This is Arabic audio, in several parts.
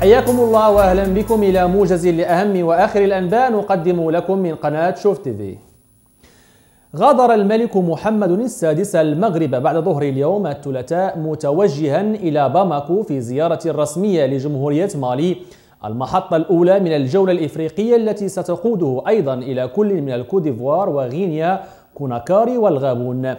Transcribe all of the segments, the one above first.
حياكم الله واهلا بكم الى موجز لاهم واخر الانباء نقدم لكم من قناه شوف تيفي. غادر الملك محمد السادس المغرب بعد ظهر اليوم الثلاثاء متوجها الى باماكو في زياره رسميه لجمهوريه مالي المحطة الأولى من الجولة الإفريقية التي ستقوده أيضا إلى كل من الكوديفوار وغينيا كوناكاري والغابون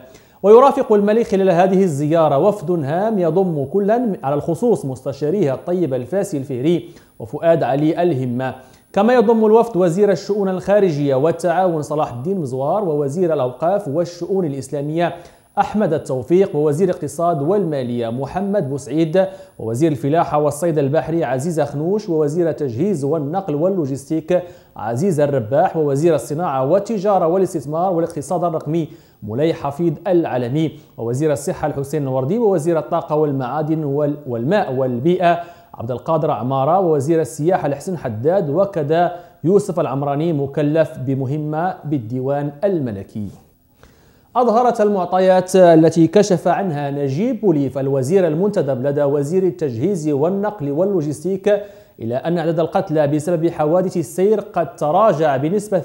ويرافق الملك خلال هذه الزيارة وفد هام يضم كلا على الخصوص مستشاريها الطيب الفاسي الفهري وفؤاد علي الهمة كما يضم الوفد وزير الشؤون الخارجية والتعاون صلاح الدين مزوار ووزير الأوقاف والشؤون الإسلامية أحمد التوفيق ووزير الاقتصاد والمالية محمد بوسعيد ووزير الفلاحة والصيد البحري عزيز خنوش ووزير التجهيز والنقل واللوجستيك عزيز الرباح ووزير الصناعة والتجارة والاستثمار والاقتصاد الرقمي مولاي حفيظ العلمي ووزير الصحة الحسين الوردي ووزير الطاقة والمعادن والماء والبيئة عبد القادر عمارة ووزير السياحة الحسن حداد وكذا يوسف العمراني مكلف بمهمة بالديوان الملكي أظهرت المعطيات التي كشف عنها نجيب بوليف الوزير المنتدب لدى وزير التجهيز والنقل واللوجستيك إلى أن عدد القتلى بسبب حوادث السير قد تراجع بنسبة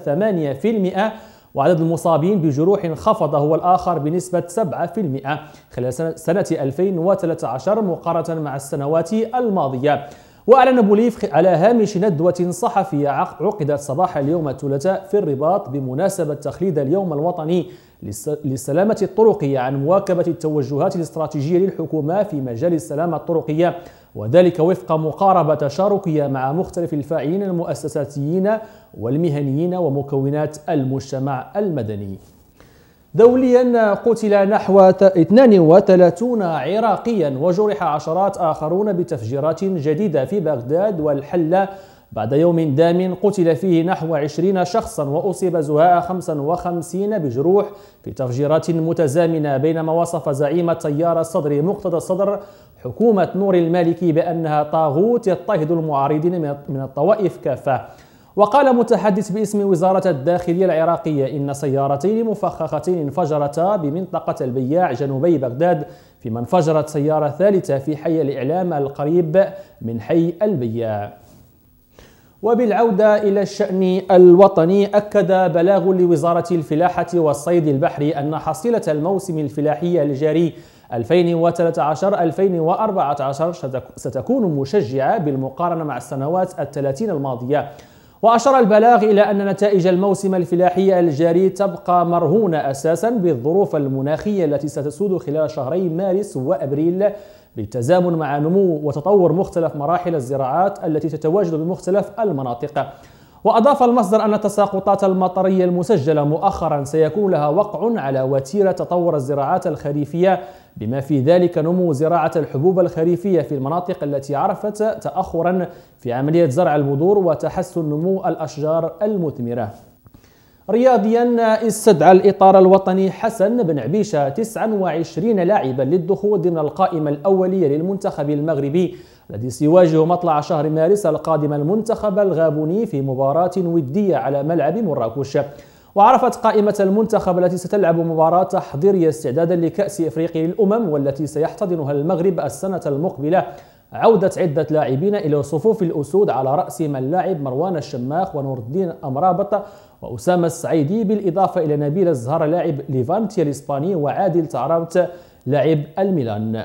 8% وعدد المصابين بجروح انخفض هو الآخر بنسبة 7% خلال سنة 2013 مقارنة مع السنوات الماضية وأعلن بوليف على هامش ندوة صحفية عقدت صباح اليوم الثلاثاء في الرباط بمناسبة تخليد اليوم الوطني للسلامة الطرقية عن مواكبة التوجهات الاستراتيجية للحكومة في مجال السلامة الطرقية وذلك وفق مقاربة تشاركية مع مختلف الفاعلين المؤسساتيين والمهنيين ومكونات المجتمع المدني دوليا قتل نحو 32 عراقيا وجرح عشرات آخرون بتفجيرات جديدة في بغداد والحلة بعد يوم دام قتل فيه نحو 20 شخصا وأصيب زهاء 55 بجروح في تفجيرات متزامنة بينما وصف زعيم التيار الصدري مقتدى الصدر حكومة نور المالكي بأنها طاغوت يضطهد المعارضين من الطوائف كافة وقال متحدث باسم وزارة الداخلية العراقية إن سيارتين مفخختين انفجرتا بمنطقة البياع جنوبي بغداد فيما انفجرت سيارة ثالثة في حي الإعلام القريب من حي البياع وبالعودة إلى الشأن الوطني أكد بلاغ لوزارة الفلاحة والصيد البحري أن حصيلة الموسم الفلاحي الجاري 2013-2014 ستكون مشجعة بالمقارنة مع السنوات الثلاثين الماضية وأشار البلاغ إلى أن نتائج الموسم الفلاحي الجاري تبقى مرهونة أساسا بالظروف المناخية التي ستسود خلال شهري مارس وأبريل بالتزامن مع نمو وتطور مختلف مراحل الزراعات التي تتواجد بمختلف المناطق وأضاف المصدر أن التساقطات المطرية المسجلة مؤخرا سيكون لها وقع على وتيرة تطور الزراعات الخريفية بما في ذلك نمو زراعة الحبوب الخريفية في المناطق التي عرفت تأخرا في عملية زرع البذور وتحسن نمو الأشجار المثمرة رياضيا استدعى الإطار الوطني حسن بن عبيشة 29 لاعبا للدخول ضمن القائمة الأولية للمنتخب المغربي الذي سيواجه مطلع شهر مارس القادم المنتخب الغابوني في مباراة ودية على ملعب مراكش وعرفت قائمة المنتخب التي ستلعب مباراة تحضيرية استعدادا لكأس إفريقيا للأمم والتي سيحتضنها المغرب السنة المقبلة عودة عدة لاعبين إلى صفوف الأسود على رأسهم اللاعب مروان الشماخ ونور الدين أمرابط وأسامة السعيدي بالإضافة إلى نبيل الزهر لاعب ليفانتيا الإسباني وعادل تعرابت لاعب الميلان